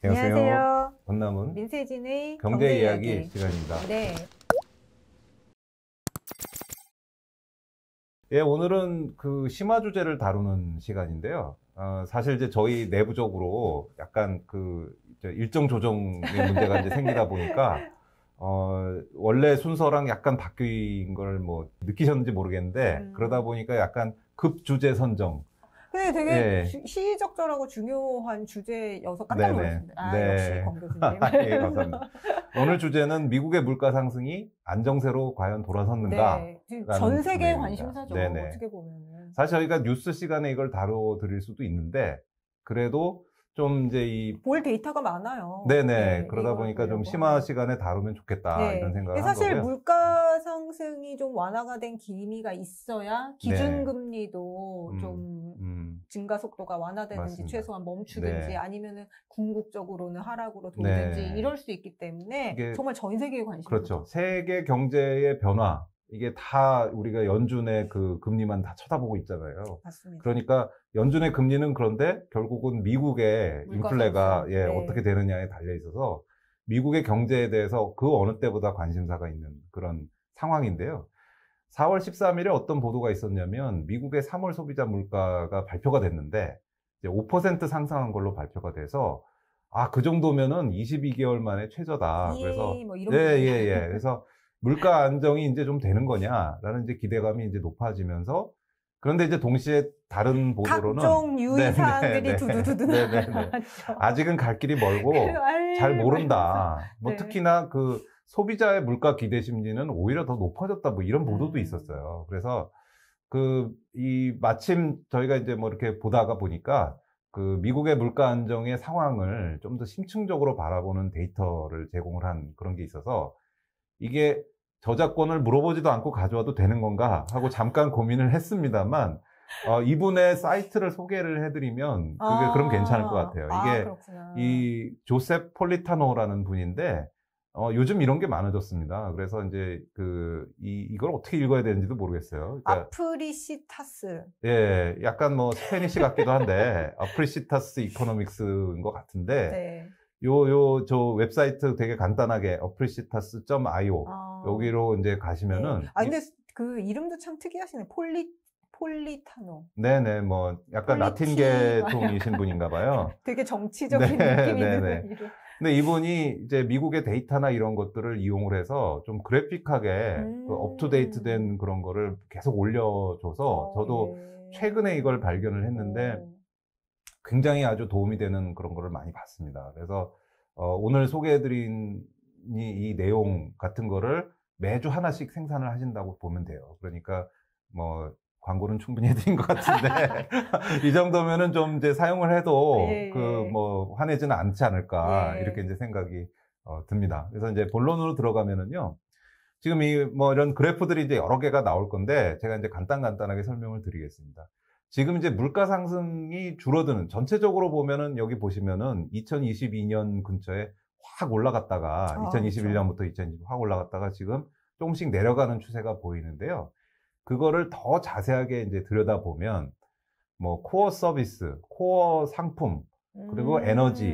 안녕하세요. 안녕하세요. 권남은 민세진의 경제, 이야기, 이야기 시간입니다. 네. 예, 오늘은 그 심화 주제를 다루는 시간인데요. 어, 사실 이제 저희 내부적으로 약간 그 일정 조정의 문제가 이제 생기다 보니까 어, 원래 순서랑 약간 바뀐 걸뭐 느끼셨는지 모르겠는데 음. 그러다 보니까 약간 급 주제 선정 근데 되게 예. 시의적절하고 중요한 주제여서 깜짝 놀랐습니다. 아, 네. 역시 권 교수님. 예, 감사합니다. 오늘 주제는 미국의 물가 상승이 안정세로 과연 돌아섰는가? 네. 전 세계의 관심사죠. 네네. 어떻게 보면 사실 저희가 뉴스 시간에 이걸 다뤄 드릴 수도 있는데 그래도 좀 이제 이 볼 데이터가 많아요. 네네 네, 그러다 보니까 좀 심화 시간에 다루면 좋겠다 네. 이런 생각을 사실 거 물가 상승이 좀 완화가 된 기미가 있어야 네. 기준금리도 네. 좀 음. 증가 속도가 완화되든지 최소한 멈추든지 네. 아니면은 궁극적으로는 하락으로 네. 돌든지 네. 이럴 수 있기 때문에 정말 전 세계에 관심이 그렇죠. 세계 경제의 변화 이게 다 우리가 연준의 그 금리만 다 쳐다보고 있잖아요. 맞습니다. 그러니까 연준의 금리는 그런데 결국은 미국의 인플레가 예, 네. 어떻게 되느냐에 달려 있어서 미국의 경제에 대해서 그 어느 때보다 관심사가 있는 그런 상황인데요. 4월 13일에 어떤 보도가 있었냐면 미국의 3월 소비자 물가가 발표가 됐는데 이제 5% 상승한 걸로 발표가 돼서 아 그 정도면은 22개월 만에 최저다. 예, 그래서 뭐 예예예. 예, 예. 그래서 물가 안정이 이제 좀 되는 거냐라는 이제 기대감이 이제 높아지면서 그런데 이제 동시에 다른 보도로는 각종 네, 유의사항들이 네, 네. 두두두두 아직은 갈 길이 멀고 잘 모른다. 뭐 특히나 그 소비자의 물가 기대 심리는 오히려 더 높아졌다 뭐 이런 보도도 음. 있었어요. 그래서 그 이 마침 저희가 이제 뭐 이렇게 보다가 보니까 그 미국의 물가 안정의 상황을 좀 더 심층적으로 바라보는 데이터를 제공을 한 그런 게 있어서 이게 저작권을 물어보지도 않고 가져와도 되는 건가 하고 잠깐 고민을 했습니다만 어, 이분의 사이트를 소개를 해드리면 그게 아~ 그럼 괜찮을 것 아. 같아요. 아, 이게 아, 이 조셉 폴리타노라는 분인데 어, 요즘 이런 게 많아졌습니다. 그래서 이제 그, 이, 이걸 어떻게 읽어야 되는지도 모르겠어요. 그러니까, 아프리시타스. 예, 약간 뭐 스페니시 같기도 한데, 아프리시타스 이코노믹스인 것 같은데, 네. 요, 요, 저 웹사이트 되게 간단하게, 아프리시타스.io, 아. 여기로 이제 가시면은. 네. 아, 근데 그 이름도 참 특이하시네. 폴리, 폴리타노. 네네, 뭐, 약간 폴리티. 라틴계통이신 분인가 봐요. 되게 정치적인 네, 느낌이 드는 이름. 근데 이분이 이제 미국의 데이터나 이런 것들을 이용을 해서 좀 그래픽하게 그 음. 그 업투데이트된 그런 거를 계속 올려줘서 어, 저도 네. 최근에 이걸 발견을 했는데 어. 굉장히 아주 도움이 되는 그런 거를 많이 봤습니다. 그래서 어, 오늘 소개해드린 이, 이 내용 같은 거를 매주 하나씩 생산을 하신다고 보면 돼요. 그러니까 뭐 광고는 충분히 해드린 것 같은데 이 정도면은 좀 이제 사용을 해도 예, 그뭐 화내지는 않지 않을까 예. 이렇게 이제 생각이 어, 듭니다. 그래서 이제 본론으로 들어가면은요. 지금 이 뭐 이런 그래프들이 이제 여러 개가 나올 건데 제가 이제 간단 간단하게 설명을 드리겠습니다. 지금 이제 물가 상승이 줄어드는 전체적으로 보면은 여기 보시면은 2022년 근처에 확 올라갔다가 아, 2021년부터 그렇죠. 2020확 올라갔다가 지금 조금씩 내려가는 추세가 보이는데요. 그거를 더 자세하게 이제 들여다보면 뭐 코어 서비스, 코어 상품, 그리고 음. 에너지,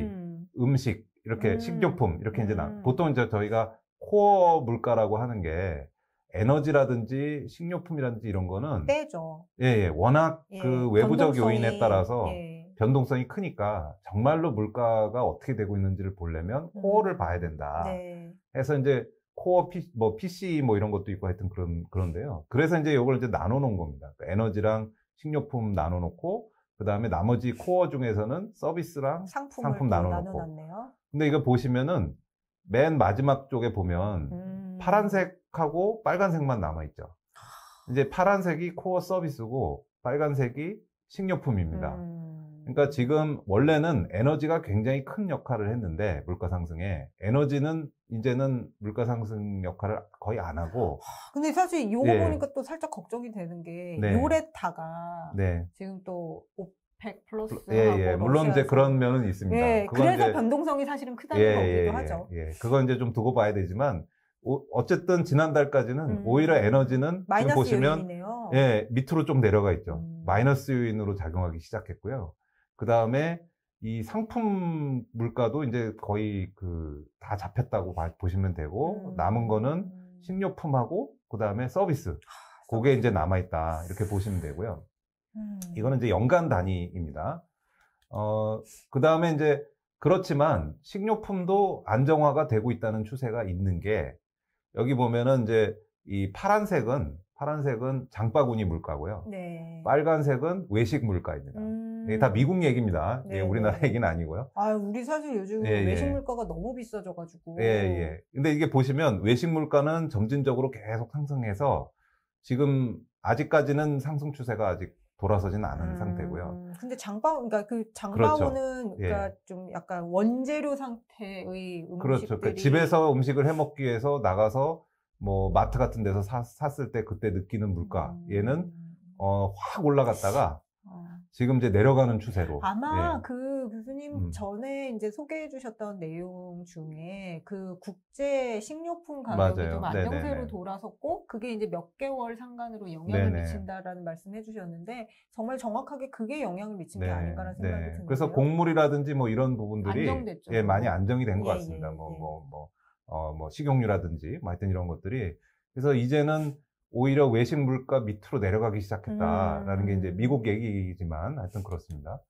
음식, 이렇게 음. 식료품, 이렇게 이제 나, 음. 보통 이제 저희가 코어 물가라고 하는 게 에너지라든지 식료품이라든지 이런 거는 빼죠. 예, 예. 워낙 예, 그 외부적 요인에 따라서 예. 변동성이 크니까 정말로 물가가 어떻게 되고 있는지를 보려면 음. 코어를 봐야 된다. 네. 해서 이제 코어 피, 뭐 PC 뭐 이런 것도 있고 하여튼 그런 그런데요. 그래서 이제 요걸 이제 나눠 놓은 겁니다. 그러니까 에너지랑 식료품 나눠 놓고 그다음에 나머지 코어 중에서는 서비스랑 상품 나눠 놓고. 근데 이거 보시면은 맨 마지막 쪽에 보면 음. 파란색하고 빨간색만 남아 있죠. 이제 파란색이 코어 서비스고 빨간색이 식료품입니다. 음. 그러니까 지금 원래는 에너지가 굉장히 큰 역할을 했는데 물가 상승에 에너지는 이제는 물가 상승 역할을 거의 안 하고. 아, 근데 사실 요거 네. 보니까 또 살짝 걱정이 되는 게 네. 요레타가 네. 지금 또 오펙 플러스 예, 예. 물론 이제 그런 면은 있습니다. 예, 그래서 이제, 변동성이 사실은 크다는 예, 거기도 예, 예, 하죠. 예, 그건 이제 좀 두고 봐야 되지만 오, 어쨌든 지난달까지는 음. 오히려 에너지는 지금 보시면 요인이네요. 예 밑으로 좀 내려가 있죠. 음. 마이너스 요인으로 작용하기 시작했고요. 그 다음에 이 상품 물가도 이제 거의 그 다 잡혔다고 보시면 되고 음. 남은 거는 식료품하고 그 다음에 서비스. 아, 그게 이제 남아있다. 이렇게 보시면 되고요. 음. 이거는 이제 연간 단위입니다. 어, 그 다음에 이제 그렇지만 식료품도 안정화가 되고 있다는 추세가 있는 게 여기 보면은 이제 이 파란색은 파란색은 장바구니 물가고요. 네. 빨간색은 외식 물가입니다. 음. 이게 예, 다 미국 얘기입니다. 예, 네. 우리나라 얘기는 아니고요. 아, 우리 사실 요즘 예, 예, 외식 물가가 너무 비싸져가지고. 예, 예. 근데 이게 보시면 외식 물가는 점진적으로 계속 상승해서 지금 아직까지는 상승 추세가 아직 돌아서진 않은 음, 상태고요. 근데 장바오, 그러니까 그 장바오는 그렇죠. 그러니까 예. 좀 약간 원재료 상태의 음식들이 그렇죠. 그러니까 집에서 음식을 해 먹기 위해서 나가서 뭐 마트 같은 데서 사, 샀을 때 그때 느끼는 물가 얘는 음. 어, 확 올라갔다가 지금 이제 내려가는 추세로. 아마 예. 그 교수님 음. 전에 이제 소개해 주셨던 내용 중에 그 국제 식료품 가격이 좀 안정세로 돌아섰고 그게 이제 몇 개월 상간으로 영향을 네네. 미친다라는 말씀해 주셨는데 정말 정확하게 그게 영향을 미친 네네. 게 네. 아닌가라는 네. 생각이 네네. 드는데요. 그래서 곡물이라든지 뭐 이런 부분들이 안정됐죠. 예, 많이 안정이 된것 예, 예, 같습니다. 뭐 뭐뭐 예. 뭐, 어, 뭐 식용유라든지 뭐 하여튼 이런 것들이 그래서 이제는 오히려 외식 물가 밑으로 내려가기 시작했다라는 음. 게 이제 미국 얘기지만 하여튼 그렇습니다.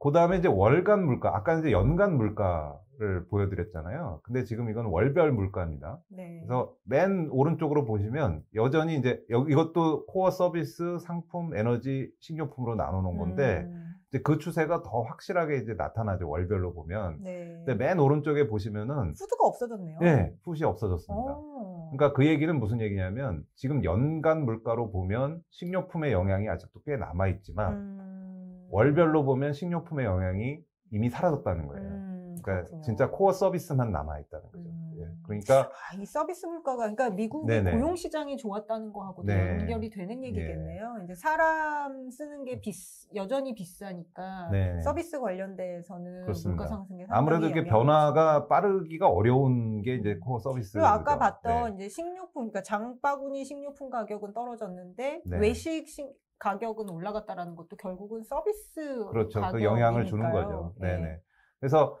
그 다음에 이제 월간 물가, 아까 이제 연간 물가를 보여드렸잖아요. 근데 지금 이건 월별 물가입니다. 네. 그래서 맨 오른쪽으로 보시면 여전히 이제 이것도 코어 서비스, 상품, 에너지, 식료품으로 나눠놓은 건데 음. 이제 그 추세가 더 확실하게 이제 나타나죠 월별로 보면. 네. 근데 맨 오른쪽에 보시면은 푸드가 없어졌네요. 네, 예, 푸시 없어졌습니다. 오. 어. 그러니까 그 얘기는 무슨 얘기냐면 지금 연간 물가로 보면 식료품의 영향이 아직도 꽤 남아 있지만 음. 월별로 보면 식료품의 영향이 이미 사라졌다는 거예요. 음, 그러니까 진짜 코어 서비스만 남아 있다는 거죠. 음. 그러니까 아, 이 서비스 물가가 그러니까 미국의 고용 시장이 좋았다는 거하고도 네. 연결이 되는 네. 얘기겠네요. 예. 이제 사람 쓰는 게비 여전히 비싸니까 네. 서비스 관련돼서는 그렇습니다. 물가 상승에 아무래도 이게 변화가 빠르기가 어려운 게 이제 음. 코어 서비스. 그리고 아까 네. 봤던 네. 이제 식료품, 그러니까 장바구니 식료품 가격은 떨어졌는데 네. 외식 식 가격은 올라갔다라는 것도 결국은 서비스 그렇죠. 그 영향을 주는 거죠. 예. 네네. 그래서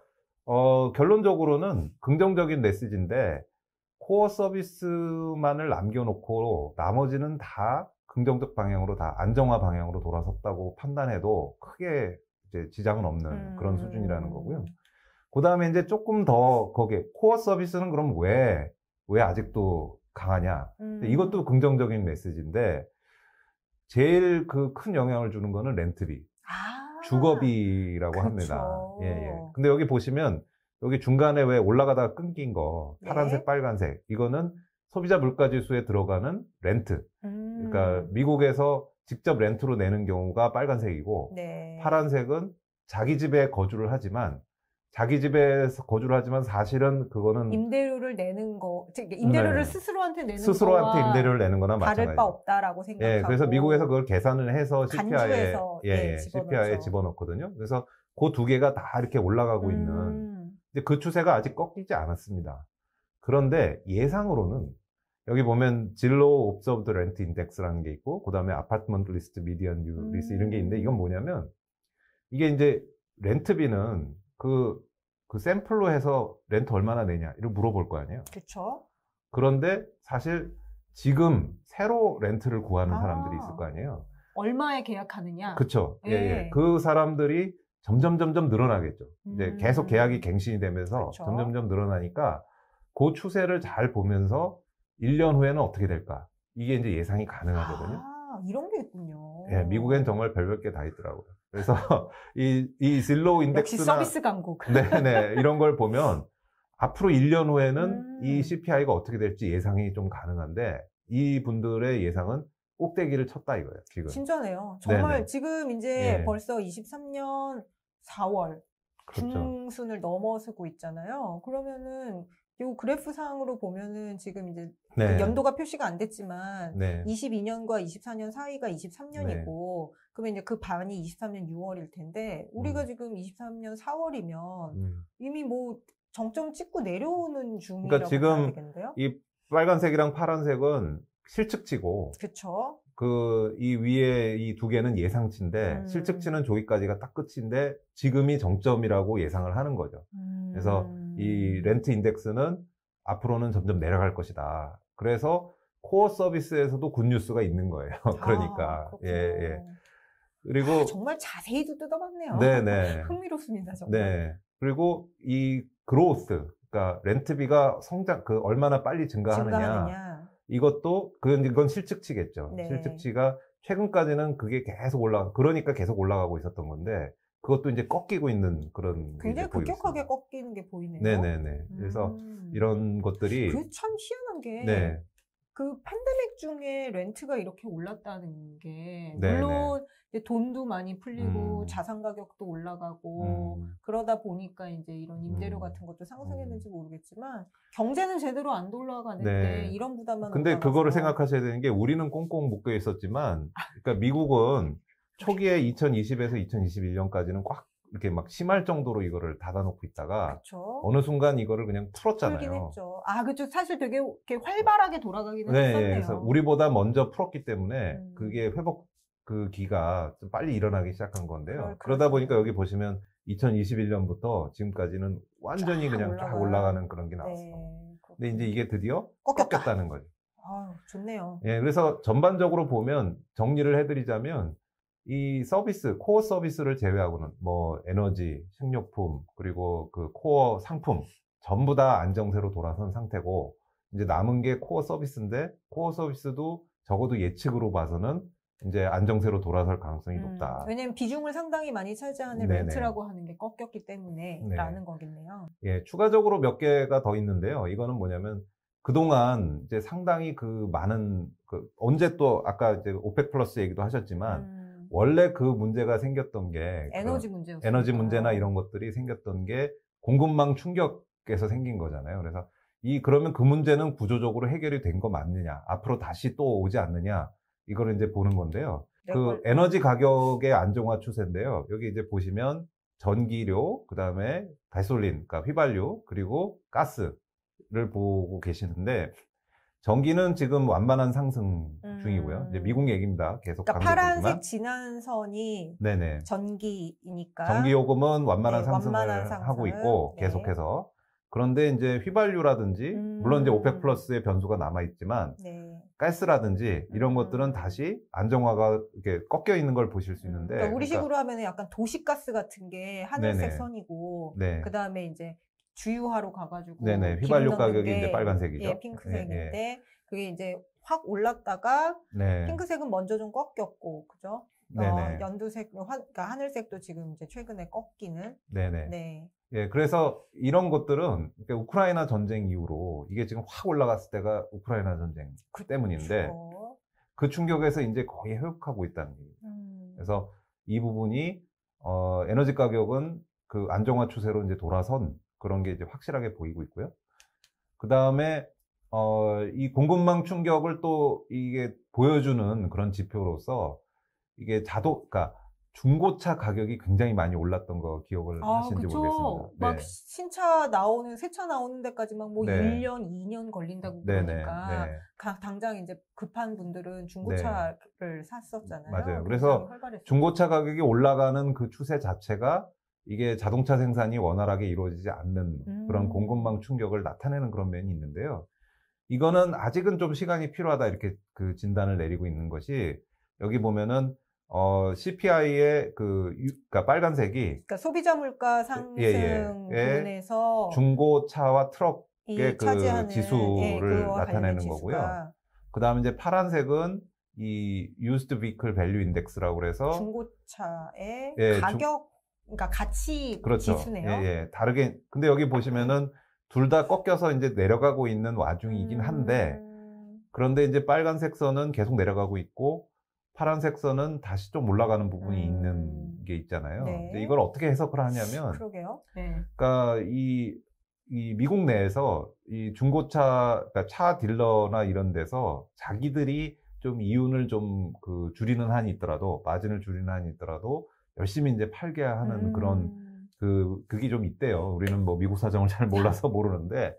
어, 결론적으로는 긍정적인 메시지인데 코어 서비스만을 남겨놓고 나머지는 다 긍정적 방향으로 다 안정화 방향으로 돌아섰다고 판단해도 크게 이제 지장은 없는 음. 그런 수준이라는 음. 거고요. 그 다음에 이제 조금 더 거기에 코어 서비스는 그럼 왜, 왜 아직도 강하냐. 음. 이것도 긍정적인 메시지인데 제일 그 큰 영향을 주는 거는 렌트비. 아. 주거비라고 합니다. 예, 예. 근데 여기 보시면 여기 중간에 왜 올라가다가 끊긴 거 네. 파란색, 네. 빨간색 이거는 소비자 물가 지수에 들어가는 렌트. 그러니까 음. 그러니까 미국에서 직접 렌트로 내는 경우가 빨간색이고 네. 파란색은 자기 집에 거주를 하지만 자기 집에서 거주를 하지만 사실은 그거는 임대료를 내는 거. 임대료를 네. 스스로한테 내는 스스로한테 임대료를 내는 거나 마찬 다를 바 없다라고 생각하고. 예, 그래서 미국에서 그걸 계산을 해서 CPI에 예, 예, 예, CPI에 집어넣거든요. 그래서 그 두 개가 다 이렇게 올라가고 음. 있는. 이제 그 추세가 아직 꺾이지 않았습니다. 그런데 예상으로는 여기 보면 진로 옵저브드 렌트 인덱스라는 게 있고 그다음에 아파트먼트 리스트 미디언 뉴 리스 이런 게 있는데 이건 뭐냐면 이게 이제 렌트비는 그그 샘플로 해서 렌트 얼마나 내냐 이를 물어볼 거 아니에요. 그렇죠. 그런데 사실 지금 새로 렌트를 구하는 아, 사람들이 있을 거 아니에요. 얼마에 계약하느냐. 그렇죠. 예, 예. 그 사람들이 점점 점점 늘어나겠죠. 음. 이제 계속 계약이 갱신이 되면서 그쵸. 점점점 늘어나니까 그 추세를 잘 보면서 1년 후에는 어떻게 될까? 이게 이제 예상이 가능하거든요. 아. 이런 게 있군요. 예, 미국엔 정말 별별 게 다 있더라고요. 그래서 이, 이 진로우 인덱스나 역시 서비스 강국. 네네 이런 걸 보면 앞으로 1년 후에는 음. 이 CPI가 어떻게 될지 예상이 좀 가능한데 이 분들의 예상은 꼭대기를 쳤다 이거예요. 지금. 진짜네요. 정말 네네. 지금 이제 예. 벌써 23년 4월 그렇죠. 중순을 넘어서고 있잖아요. 그러면은 요 그래프상으로 보면은 지금 이제 네. 그 연도가 표시가 안 됐지만 네. 22년과 24년 사이가 23년이고 네. 그러면 이제 그 반이 23년 6월일 텐데 우리가 음. 지금 23년 4월이면 음. 이미 뭐 정점 찍고 내려오는 중이라고 그러니까 지금 되겠는데요? 이 빨간색이랑 파란색은 실측치고 그렇죠. 그이 위에 이 두 개는 예상치인데 음. 실측치는 조기까지가 딱 끝인데 지금이 정점이라고 예상을 하는 거죠. 그래서 이 음. 렌트 인덱스는 앞으로는 점점 내려갈 것이다. 그래서 코어 서비스에서도 굿뉴스가 있는 거예요. 아, 그러니까. 아, 예, 예. 그리고 아, 정말 자세히도 뜯어봤네요. 네네. 네. 흥미롭습니다. 정말. 네. 그리고 이 그로스, 그러니까 렌트비가 성장 그 얼마나 빨리 증가하느냐. 증가하느냐. 이것도 그, 그건 이건 실측치겠죠. 네. 실측치가 최근까지는 그게 계속 올라 그러니까 계속 올라가고 있었던 건데 그것도 이제 꺾이고 있는 그런 굉장히 급격하게 꺾이는 게 보이네요. 네네네. 그래서 음. 이런 것들이 그 참 희한한 게. 네. 그 팬데믹 중에 렌트가 이렇게 올랐다는 게 물론 돈도 많이 풀리고 음. 자산 가격도 올라가고 음. 그러다 보니까 이제 이런 임대료 음. 같은 것도 상승했는지 음. 모르겠지만 경제는 제대로 안 돌아가는데 네. 이런 부담만 근데 올라가서. 그거를 생각하셔야 되는 게 우리는 꽁꽁 묶여 있었지만 그러니까 미국은 초기에 2020에서 2021년까지는 꽉 이렇게 막 심할 정도로 이거를 닫아놓고 있다가 그쵸. 어느 순간 이거를 그냥 풀었잖아요. 아, 그렇죠. 사실 되게 이렇게 활발하게 돌아가기는 네, 했었네요. 그래서 우리보다 먼저 풀었기 때문에 음. 그게 회복 그 기가 좀 빨리 일어나기 시작한 건데요. 그럴까요? 그러다 보니까 여기 보시면 2021년부터 지금까지는 완전히 그냥 올라가요. 쫙 올라가는 그런 게 나왔어요. 네, 근데 이제 이게 드디어 꺾였다. 는 거죠. 아, 좋네요. 예, 그래서 전반적으로 보면 정리를 해드리자면 이 서비스, 코어 서비스를 제외하고는 뭐 에너지, 식료품, 그리고 그 코어 상품 전부 다 안정세로 돌아선 상태고 이제 남은 게 코어 서비스인데 코어 서비스도 적어도 예측으로 봐서는 이제 안정세로 돌아설 가능성이 음, 높다. 왜냐하면 비중을 상당히 많이 차지하는 네네. 렌트라고 하는 게 꺾였기 때문에라는 네. 거겠네요. 예, 추가적으로 몇 개가 더 있는데요. 이거는 뭐냐면 그동안 이제 상당히 그 많은 그 언제 또 아까 이제 오펙 플러스 얘기도 하셨지만 음. 원래 그 문제가 생겼던 게 에너지 문제 에너지 문제나 이런 것들이 생겼던 게 공급망 충격에서 생긴 거잖아요. 그래서 이 그러면 그 문제는 구조적으로 해결이 된 거 맞느냐, 앞으로 다시 또 오지 않느냐 이걸 이제 보는 건데요. 네, 그 에너지 가격의 안정화 추세인데요. 여기 이제 보시면 전기료, 그다음에 가솔린, 그러니까 휘발유, 그리고 가스를 보고 계시는데 전기는 지금 완만한 상승 중이고요. 이제 음. 미국 얘기입니다. 계속 그러니까 파란색 진한 선이 네네. 전기이니까 전기 요금은 완만한, 네, 상승을, 완만한 하고 있고 네. 계속해서 그런데 이제 휘발유라든지 음. 물론 이제 음. 오펙 플러스의 변수가 남아 있지만 네. 가스라든지 이런 음. 것들은 다시 안정화가 이렇게 꺾여 있는 걸 보실 수 있는데 그러니까 우리식으로 그러니까, 하면 약간 도시가스 같은 게 하늘색 네네. 선이고 네. 그 다음에 이제 주유하러 가가지고 네네 휘발유 가격이 이제 빨간색이죠. 예, 핑크색인데 예, 예. 그게 이제 확 올랐다가 네. 핑크색은 먼저 좀 꺾였고 그죠? 어, 연두색, 어, 그러니까 하늘색도 지금 이제 최근에 꺾이는. 네네. 네. 예, 그래서 이런 것들은 그러니까 우크라이나 전쟁 이후로 이게 지금 확 올라갔을 때가 우크라이나 전쟁 그쵸. 때문인데 그 충격에서 이제 거의 회복하고 있다는 얘기예요. 음. 그래서 이 부분이 어, 에너지 가격은 그 안정화 추세로 이제 돌아선 그런 게 이제 확실하게 보이고 있고요. 그 다음에 어, 이 공급망 충격을 또 이게 보여주는 그런 지표로서 이게 자동, 그러니까 중고차 가격이 굉장히 많이 올랐던 거 기억을 아, 하시는지 그쵸. 모르겠습니다. 막 네. 신차 나오는 새차 나오는 데까지 막뭐 네. 1년, 2년 걸린다고 네, 네, 그러니까 네. 당장 이제 급한 분들은 네. 중고차를 샀었잖아요. 맞아요. 그래서 중고차 가격이 올라가는 그 추세 자체가 이게 자동차 생산이 원활하게 이루어지지 않는 음. 그런 공급망 충격을 나타내는 그런 면이 있는데요. 이거는 아직은 좀 시간이 필요하다 이렇게 그 진단을 내리고 있는 것이 여기 보면은 어 CPI의 그 그러니까 빨간색이 그러니까 소비자 물가 예, 예. 상승 예, 예. 중고차와 트럭의 그 지수를 예, 나타내는 거고요. 그다음에 이제 파란색은 이 used vehicle value index라고 그래서 중고차의 예, 가격 그러니까 같이 그렇죠. 지수네요. 예, 예. 다르게 근데 여기 보시면은 둘 다 꺾여서 이제 내려가고 있는 와중이긴 한데 음. 그런데 이제 빨간색 선은 계속 내려가고 있고 파란색 선은 다시 좀 올라가는 부분이 음... 있는 게 있잖아요. 네. 이걸 어떻게 해석을 하냐면 그러게요. 네. 그러니까 이, 이 미국 내에서 이 중고차 그러니까 차 딜러나 이런 데서 자기들이 좀 이윤을 좀 그 줄이는 한이 있더라도 마진을 줄이는 한이 있더라도 열심히 이제 팔게 하는 음. 그런 그 그게 좀 있대요. 우리는 뭐 미국 사정을 잘 네. 몰라서 모르는데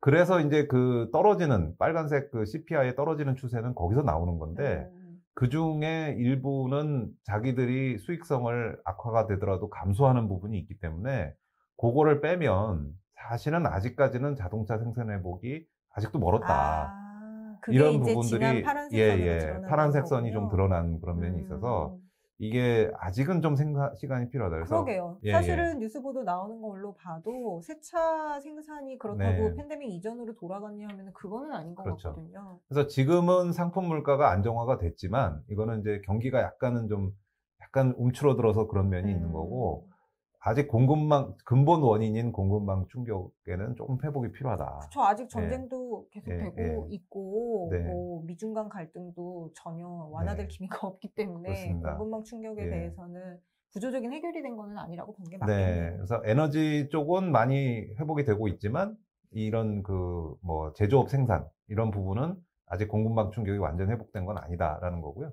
그래서 이제 그 떨어지는 빨간색 그 CPI에 떨어지는 추세는 거기서 나오는 건데 네. 그 중에 일부는 자기들이 수익성을 악화가 되더라도 감소하는 부분이 있기 때문에 그거를 빼면 사실은 아직까지는 자동차 생산 회복이 아직도 멀었다. 아, 이런 부분들이 예예 파란색 선이 좀 드러난 그런 면이 있어서 음. 이게 아직은 좀 생산 시간이 필요하다. 그래서 그러게요. 예, 예. 사실은 예. 뉴스 보도 나오는 걸로 봐도 새차 생산이 그렇다고 네. 팬데믹 이전으로 돌아갔냐 하면 그거는 아닌 것 그렇죠. 같거든요. 그래서 지금은 상품 물가가 안정화가 됐지만 이거는 이제 경기가 약간은 좀 약간 움츠러들어서 그런 면이 음. 있는 거고 아직 공급망 근본 원인인 공급망 충격에는 조금 회복이 필요하다. 그렇죠. 아직 예. 전쟁도 예. 계속되고 예. 있고 네. 뭐 미중 간 갈등도 전혀 완화될 네. 기미가 없기 때문에 그렇습니다. 공급망 충격에 예. 대해서는 구조적인 해결이 된 것은 아니라고 보게 네. 맞겠네요. 네. 그래서 에너지 쪽은 많이 회복이 되고 있지만 이런 그 뭐 제조업 생산 이런 부분은 아직 공급망 충격이 완전 회복된 건 아니다라는 거고요.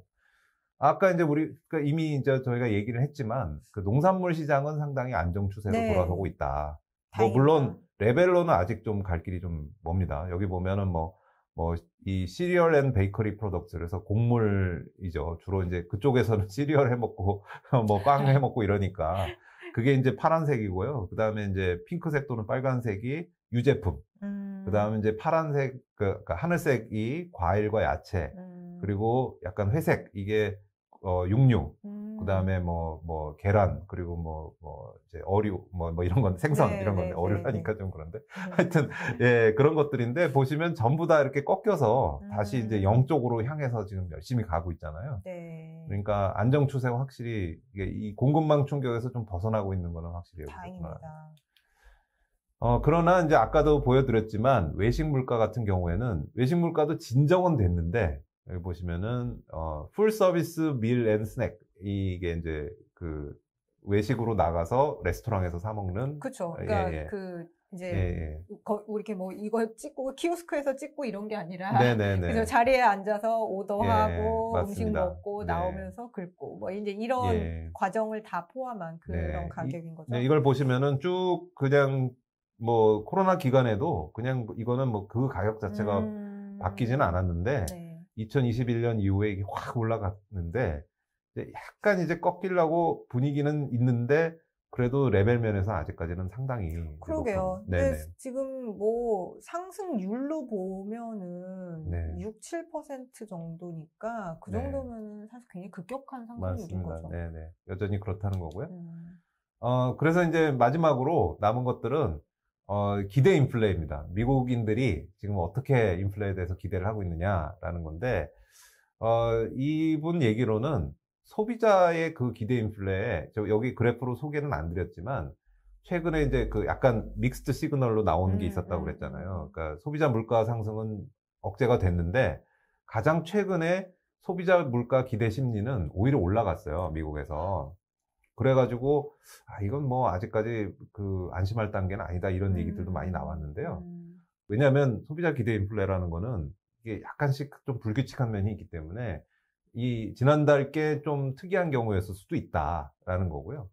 아까 이제 우리 그러니까 이미 이제 저희가 얘기를 했지만 그 농산물 시장은 상당히 안정 추세로 네. 돌아서고 있다. 뭐 다행이다. 뭐 물론 레벨로는 아직 좀 갈 길이 좀 멉니다. 여기 보면은 뭐 뭐 이 시리얼 앤 베이커리 프로덕트에서 곡물이죠. 주로 이제 그쪽에서는 시리얼 해 먹고 뭐 빵 해 먹고 이러니까 그게 이제 파란색이고요. 그다음에 이제 핑크색 또는 빨간색이 유제품. 음. 그다음에 이제 파란색 그, 그러니까 하늘색이 과일과 야채. 음. 그리고 약간 회색 이게 어, 육류, 음. 그 다음에 뭐, 뭐, 계란, 그리고 뭐, 뭐, 이제 어류, 뭐, 뭐 이런 건 생선 네, 이런 건데, 네, 어류라니까 네. 네. 좀 그런데. 네. 하여튼, 예, 그런 것들인데, 보시면 전부 다 이렇게 꺾여서 음. 다시 이제 음. 영쪽으로 향해서 지금 열심히 가고 있잖아요. 네. 그러니까 안정 추세가 확실히, 이게 이 공급망 충격에서 좀 벗어나고 있는 거는 확실히. 다행입니다. 어, 그러나 이제 아까도 보여드렸지만 외식 물가 같은 경우에는 외식 물가도 진정은 됐는데 여기 보시면은 어, 풀 서비스 밀 앤 스낵 이게 이제 그 외식으로 나가서 레스토랑에서 사 먹는 그렇죠. 그러니까 예, 예. 그 이제 예, 예. 거, 이렇게 뭐 이거 찍고 키오스크에서 찍고 이런 게 아니라 네네네. 네, 네. 그래서 자리에 앉아서 오더하고 예, 예. 음식 먹고 네. 나오면서 긁고 뭐 이제 이런 예. 과정을 다 포함한 그런 네. 가격인 거죠. 네, 이걸 보시면은 쭉 그냥 뭐 코로나 기간에도 그냥 뭐 이거는 뭐 그 가격 자체가 음... 바뀌지는 않았는데 2021년 이후에 이게 확 올라갔는데 약간 이제 꺾이려고 분위기는 있는데 그래도 레벨 면에서 아직까지는 상당히 그러게요. 높데네 지금 뭐 상승률로 보면은 네. 6, 7% 정도니까 그 네. 정도면은 네. 사실 굉장히 급격한 상승률인 거죠. 네네. 여전히 그렇다는 거고요. 음. 어, 그래서 이제 마지막으로 남은 것들은 어, 기대 인플레입니다. 미국인들이 지금 어떻게 인플레에 대해서 기대를 하고 있느냐라는 건데, 어, 이분 얘기로는 소비자의 그 기대 인플레에, 저 여기 그래프로 소개는 안 드렸지만, 최근에 이제 그 약간 믹스드 시그널로 나온 게 음, 있었다고 음, 그랬잖아요. 음. 그러니까 소비자 물가 상승은 억제가 됐는데, 가장 최근에 소비자 물가 기대 심리는 오히려 올라갔어요, 미국에서. 그래가지고 아 이건 뭐 아직까지 그 안심할 단계는 아니다 이런 음. 얘기들도 많이 나왔는데요. 음. 왜냐하면 소비자 기대 인플레라는 거는 이게 약간씩 좀 불규칙한 면이 있기 때문에 이 지난달 게좀 특이한 경우였을 수도 있다라는 거고요.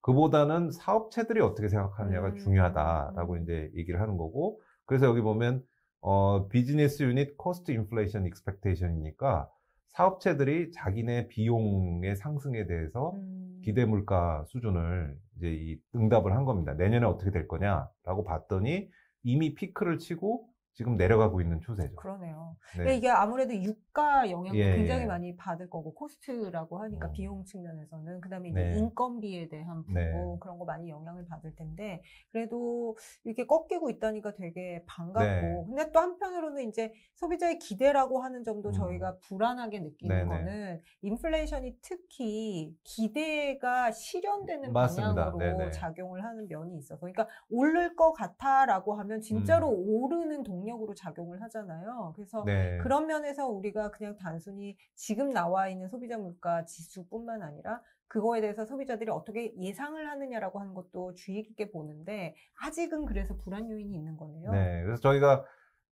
그보다는 사업체들이 어떻게 생각하느냐가 음. 중요하다라고 이제 얘기를 하는 거고 그래서 여기 보면 어 비즈니스 유닛 코스트 인플레이션 익스펙테이션이니까 사업체들이 자기네 비용의 상승에 대해서 음. 기대 물가 수준을 이제 이 응답을 한 겁니다. 내년에 어떻게 될 거냐라고 봤더니 이미 피크를 치고 지금 내려가고 있는 추세죠. 그러네요. 네. 이게 아무래도 유가 영향도 예, 굉장히 예. 많이 받을 거고 코스트라고 하니까 음. 비용 측면에서는 그다음에 네. 인건비에 대한 부분 네. 그런 거 많이 영향을 받을 텐데 그래도 이렇게 꺾이고 있다니까 되게 반갑고 네. 근데 또 한편으로는 이제 소비자의 기대라고 하는 점도 음. 저희가 불안하게 느끼는 거는 인플레이션이 특히 기대가 실현되는 맞습니다. 방향으로 작용을 하는 면이 있어서 그러니까 오를 것 같아라고 하면 진짜로 음. 오르는 동력 영역으로 작용을 하잖아요. 그래서 네. 그런 면에서 우리가 그냥 단순히 지금 나와 있는 소비자 물가 지수뿐만 아니라 그거에 대해서 소비자들이 어떻게 예상을 하느냐라고 하는 것도 주의 깊게 보는데 아직은 그래서 불안 요인이 있는 거네요. 네. 그래서 저희가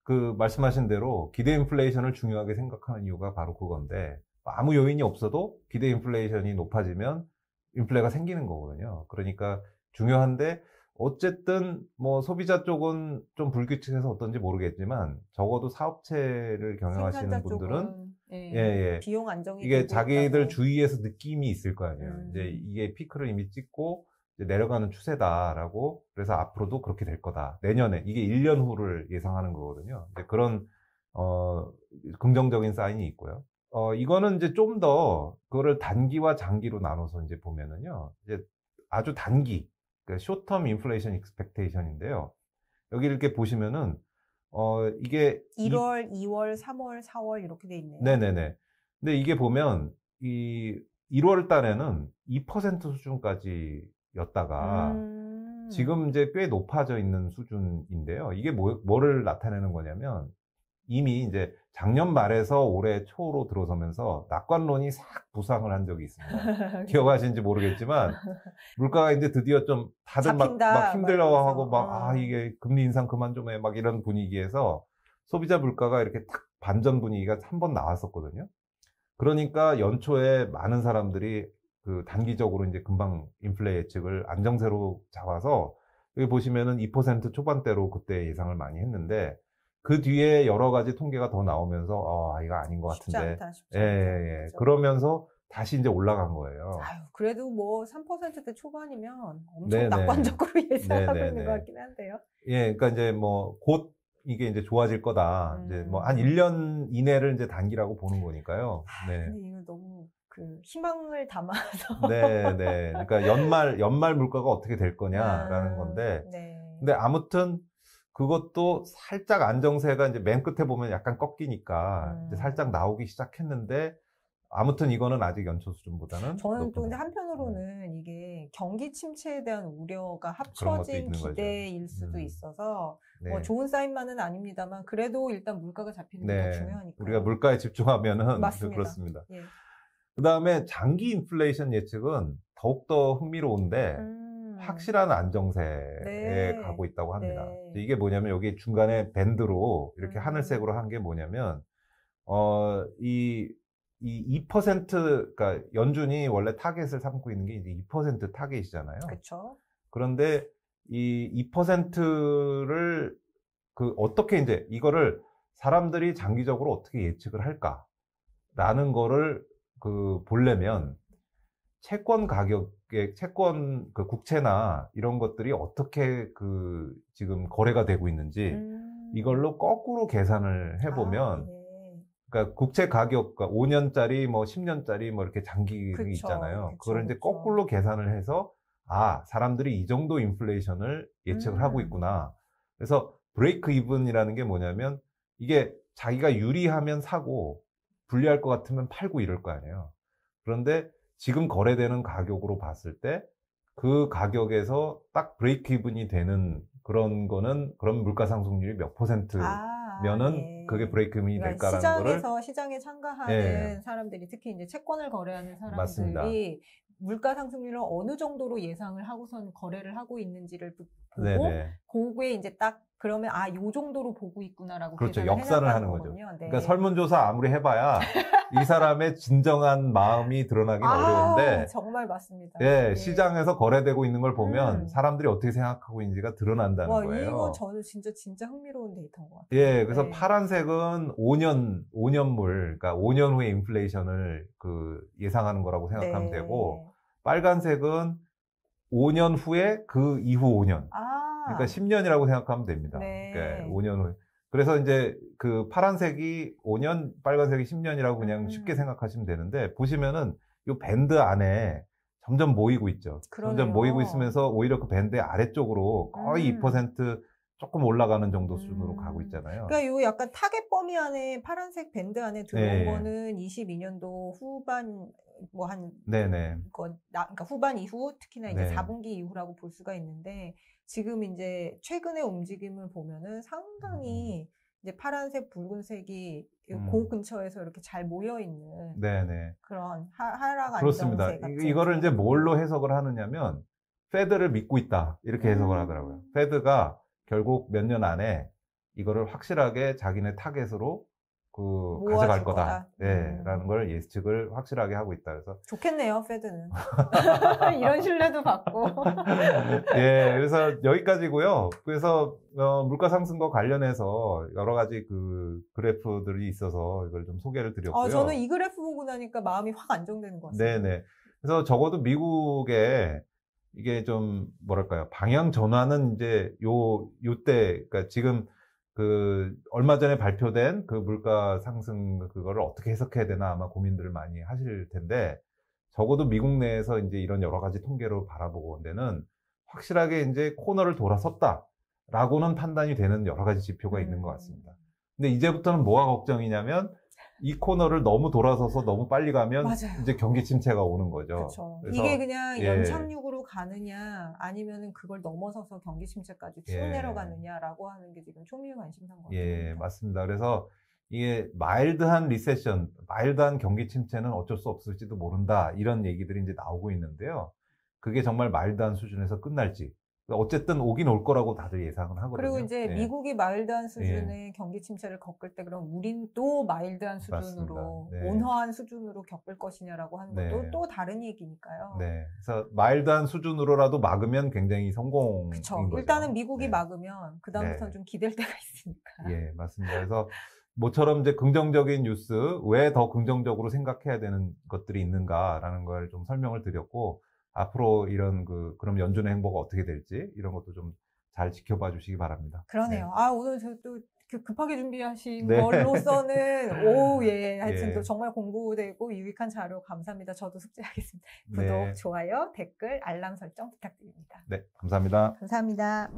그 말씀하신 대로 기대 인플레이션을 중요하게 생각하는 이유가 바로 그건데 아무 요인이 없어도 기대 인플레이션이 높아지면 인플레가 생기는 거거든요. 그러니까 중요한데 어쨌든 뭐 소비자 쪽은 좀 불규칙해서 어떤지 모르겠지만 적어도 사업체를 경영하시는 분들은 예, 예, 예, 비용 안정이 이게 자기들 있다고. 주위에서 느낌이 있을 거 아니에요. 음. 이제 이게 피크를 이미 찍고 내려가는 추세다라고 그래서 앞으로도 그렇게 될 거다. 내년에 이게 1년 후를 예상하는 거거든요. 이제 그런 어 긍정적인 사인이 있고요. 어 이거는 이제 좀 더 그거를 단기와 장기로 나눠서 이제 보면은요. 이제 아주 단기 그러니까 쇼텀 인플레이션 익스펙테이션인데요. 여기 이렇게 보시면은 어 이게 1월, 이, 2월, 3월, 4월 이렇게 돼 있네요. 네네네. 근데 이게 보면 이 1월 달에는 2% 수준까지였다가 음... 지금 이제 꽤 높아져 있는 수준인데요. 이게 뭐, 뭐를 나타내는 거냐면 이미 이제 작년 말에서 올해 초로 들어서면서 낙관론이 싹 부상을 한 적이 있습니다. 기억하시는지 모르겠지만 물가가 이제 드디어 좀 다들 잡힌다, 막, 막 힘들려고 하고 막아 어. 이게 금리 인상 그만 좀 해 막 이런 분위기에서 소비자 물가가 이렇게 탁 반전 분위기가 한 번 나왔었거든요. 그러니까 연초에 많은 사람들이 그 단기적으로 이제 금방 인플레 예측을 안정세로 잡아서 여기 보시면은 2% 초반대로 그때 예상을 많이 했는데 그 뒤에 여러 가지 통계가 더 나오면서 어, 아 이거 아닌 것 같은데. 쉽지 않다, 쉽지 예, 않다. 예, 예. 그러면서 다시 이제 올라간 거예요. 아유, 그래도 뭐 3%대 초반이면 엄청 네네. 낙관적으로 예상하고 네네. 있는 것 같긴 한데요. 예, 그러니까 이제 뭐 곧 이게 이제 좋아질 거다. 뭐 음. 이제 뭐 한 1년 이내를 이제 단기라고 보는 거니까요. 아, 네. 아, 근데 이거 너무 그 희망을 담아서. 네, 네. 그러니까 연말 연말 물가가 어떻게 될 거냐라는 아, 건데. 네. 근데 아무튼 그것도 살짝 안정세가 이제 맨 끝에 보면 약간 꺾이니까 음. 이제 살짝 나오기 시작했는데 아무튼 이거는 아직 연초 수준보다는 저는 또 근데 한편으로는 네. 이게 경기 침체에 대한 우려가 합쳐진 기대일 거죠. 수도 음. 있어서 뭐 네. 뭐 좋은 사인만은 아닙니다만 그래도 일단 물가가 잡히는 네. 게 중요하니까 우리가 물가에 집중하면은 맞습니다. 그렇습니다. 예. 그다음에 장기 인플레이션 예측은 더욱더 흥미로운데 음. 음. 확실한 안정세에 네. 가고 있다고 합니다. 네. 이게 뭐냐면 여기 중간에 밴드로 이렇게 음. 하늘색으로 한 게 뭐냐면 어 이 이2% 그러니까 연준이 원래 타겟을 삼고 있는 게 2% 타겟이잖아요. 그렇죠. 그런데 이 2%를 그 어떻게 이제 이거를 사람들이 장기적으로 어떻게 예측을 할까라는 거를 그 보려면 채권 가격의 채권 그 국채나 이런 것들이 어떻게 그 지금 거래가 되고 있는지 음. 이걸로 거꾸로 계산을 해보면 아, 네. 그러니까 국채 가격 5년짜리 그러니까 뭐 10년짜리 뭐 이렇게 장기 그쵸, 있잖아요. 그쵸, 그걸 그쵸. 이제 거꾸로 계산을 해서 아 사람들이 이 정도 인플레이션을 예측을 음. 하고 있구나. 그래서 브레이크 이븐이라는 게 뭐냐면 이게 자기가 유리하면 사고 불리할 것 같으면 팔고 이럴 거 아니에요. 그런데 지금 거래되는 가격으로 봤을 때 그 가격에서 딱 브레이크 이분이 되는 그런 거는 그런 물가 상승률이 몇 퍼센트면은 아, 네. 그게 브레이크 이분이 그러니까 될까라는 시장에서 거를 시장에 참가하는 네. 사람들이 특히 이제 채권을 거래하는 사람들이 맞습니다. 물가 상승률을 어느 정도로 예상을 하고선 거래를 하고 있는지를 보고 네네. 그게 이제 딱 그러면 아, 요 정도로 보고 있구나라고 그렇죠. 역사를 하는 거죠. 네. 그러니까 설문조사 아무리 해봐야 이 사람의 진정한 마음이 드러나긴 아, 어려운데 정말 맞습니다. 예, 네. 시장에서 거래되고 있는 걸 보면 음. 사람들이 어떻게 생각하고 있는지가 드러난다는 와, 거예요. 이거 저는 진짜 진짜 흥미로운 데이터인 것 같아요. 예, 그래서 네. 파란색은 5년 5년물, 그러니까 5년 후에 인플레이션을 그 예상하는 거라고 생각하면 네. 되고 빨간색은 5년 후에 그 이후 5년. 아. 그러니까 10년이라고 아. 생각하면 됩니다. 네. 그 그러니까 5년 후에. 그래서 이제 그 파란색이 5년, 빨간색이 10년이라고 그냥 음. 쉽게 생각하시면 되는데 보시면은 이 밴드 안에 점점 모이고 있죠. 그러네요. 점점 모이고 있으면서 오히려 그 밴드의 아래쪽으로 거의 음. 2% 조금 올라가는 정도 수준으로 음. 가고 있잖아요. 그러니까 요 약간 타겟 범위 안에 파란색 밴드 안에 들어온 네. 거는 22년도 후반 뭐 한 네네. 거, 그러니까 후반 이후 특히나 이제 네. 4분기 이후라고 볼 수가 있는데 지금 이제 최근의 움직임을 보면은 음. 상당히 이제 파란색, 붉은색이 그 음. 고 근처에서 이렇게 잘 모여 있는 네네. 그런 하락 안정세 그렇습니다. 이, 이거를 이제 뭘로 해석을 하느냐면 페드를 믿고 있다 이렇게 해석을 음. 하더라고요. 페드가 결국 몇 년 안에 이거를 확실하게 자기네 타겟으로 그 가져갈 거다. 네, 음. 라는 걸 예측을 확실하게 하고 있다. 그래서 좋겠네요, 페드는. 이런 신뢰도 받고. 예, 그래서 여기까지고요. 그래서 어, 물가 상승과 관련해서 여러 가지 그 그래프들이 있어서 이걸 좀 소개를 드렸고요. 아, 저는 이 그래프 보고 나니까 마음이 확 안정되는 것 같아요. 네, 네. 그래서 적어도 미국에 이게 좀 뭐랄까요? 방향 전환은 이제 요 요때 그러니까 지금 그 얼마 전에 발표된 그 물가 상승 그거를 어떻게 해석해야 되나 아마 고민들을 많이 하실 텐데 적어도 미국 내에서 이제 이런 여러 가지 통계로 바라보고온데는 확실하게 이제 코너를 돌아섰다라고는 판단이 되는 여러 가지 지표가 음. 있는 것 같습니다. 음. 근데 이제부터는 뭐가 걱정이냐면 이 코너를 너무 돌아서서 너무 빨리 가면 맞아요. 이제 경기 침체가 오는 거죠. 그쵸. 그 이게 그냥 예. 연착륙으로 가느냐 아니면 그걸 넘어서서 경기 침체까지 치고 예. 내려가느냐라고 하는 게 지금 초미의 관심사인 것 예, 같아요. 예, 맞습니다. 그래서 이게 마일드한 리세션, 마일드한 경기 침체는 어쩔 수 없을지도 모른다 이런 얘기들이 이제 나오고 있는데요. 그게 정말 마일드한 수준에서 끝날지 어쨌든 오긴 올 거라고 다들 예상을 하거든요. 그리고 이제 네. 미국이 마일드한 예. 수준의 네. 경기 침체를 겪을 때 그럼 우린 또 마일드한 수준으로 네. 온화한 수준으로 겪을 것이냐라고 하는 것도 네. 또 다른 얘기니까요. 네. 그래서 마일드한 수준으로라도 막으면 굉장히 성공인 그쵸. 거죠. 일단은 미국이 네. 막으면 그다음부터는 네. 좀 기댈 때가 있으니까. 예, 맞습니다. 그래서 모처럼 이제 긍정적인 뉴스 왜 더 긍정적으로 생각해야 되는 것들이 있는가라는 걸 좀 설명을 드렸고 앞으로 이런 그 그럼 연준의 행보가 어떻게 될지 이런 것도 좀 잘 지켜봐 주시기 바랍니다. 그러네요. 네. 아 오늘 저도 급하게 준비하신 네. 걸로서는 오예 하여튼 예. 정말 공부되고 유익한 자료 감사합니다. 저도 숙제하겠습니다. 구독, 네. 좋아요, 댓글, 알람 설정 부탁드립니다. 네, 감사합니다. 감사합니다.